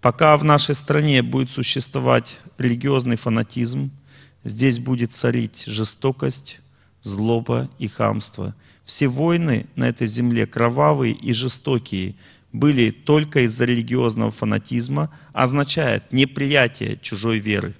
Пока в нашей стране будет существовать религиозный фанатизм, здесь будет царить жестокость, злоба и хамство. Все войны на этой земле кровавые и жестокие были только из-за религиозного фанатизма, означает неприятие чужой веры.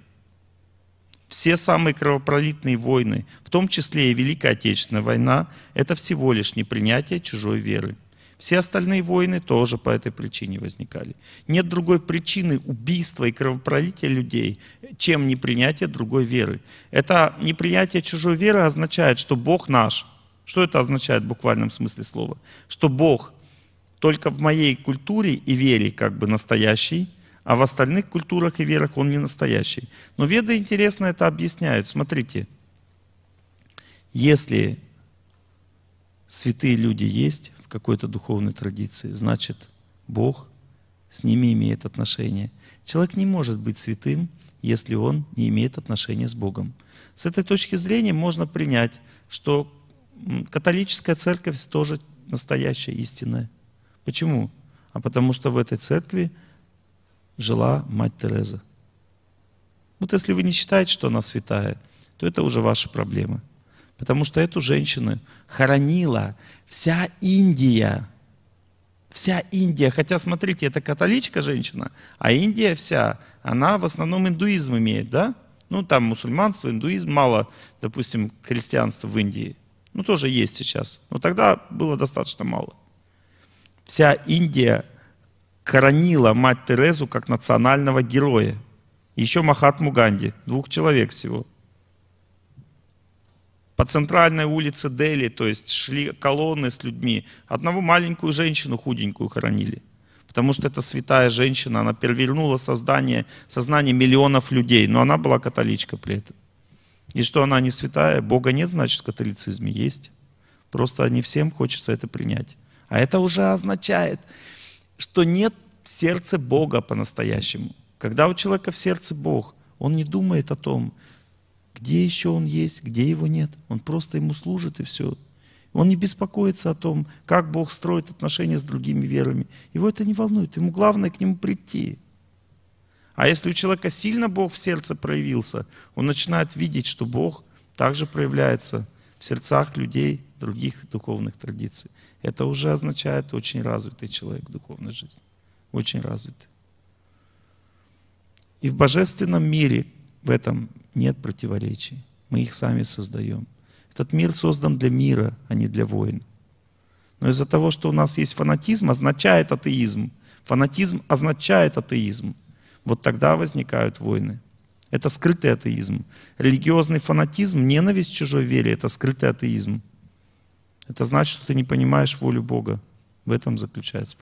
Все самые кровопролитные войны, в том числе и Великая Отечественная война, это всего лишь непринятие чужой веры. Все остальные войны тоже по этой причине возникали. Нет другой причины убийства и кровопролития людей, чем непринятие другой веры. Это непринятие чужой веры означает, что Бог наш. Что это означает в буквальном смысле слова? Что Бог только в моей культуре и вере как бы настоящий, а в остальных культурах и верах он не настоящий. Но веды интересно это объясняют. Смотрите, если святые люди есть, какой-то духовной традиции, значит, Бог с ними имеет отношение. Человек не может быть святым, если он не имеет отношения с Богом. С этой точки зрения можно принять, что католическая церковь тоже настоящая истинная. Почему? А потому что в этой церкви жила мать Тереза. Вот если вы не считаете, что она святая, то это уже ваши проблемы. Потому что эту женщину хоронила вся Индия. Вся Индия. Хотя, смотрите, это католичка женщина, а Индия вся, она в основном индуизм имеет, да? Ну, там мусульманство, индуизм, мало, допустим, христианства в Индии. Ну, тоже есть сейчас. Но тогда было достаточно мало. Вся Индия хоронила мать Терезу как национального героя. Еще Махатму Ганди, двух человек всего – по центральной улице Дели, то есть шли колонны с людьми. Одного маленькую женщину худенькую хоронили. Потому что это святая женщина, она перевернула создание, сознание миллионов людей, но она была католичка при этом. И что она не святая, Бога нет, значит, в католицизме есть. Просто не всем хочется это принять. А это уже означает, что нет в сердце Бога по-настоящему. Когда у человека в сердце Бог, он не думает о том, где еще он есть, где его нет. Он просто ему служит и все. Он не беспокоится о том, как Бог строит отношения с другими верами. Его это не волнует. Ему главное к нему прийти. А если у человека сильно Бог в сердце проявился, он начинает видеть, что Бог также проявляется в сердцах людей других духовных традиций. Это уже означает очень развитый человек в духовной жизни. Очень развитый. И в божественном мире, в этом нет противоречий. Мы их сами создаем. Этот мир создан для мира, а не для войн. Но из-за того, что у нас есть фанатизм, означает атеизм. Фанатизм означает атеизм. Вот тогда возникают войны. Это скрытый атеизм. Религиозный фанатизм, ненависть чужой вере — это скрытый атеизм. Это значит, что ты не понимаешь волю Бога. В этом заключается.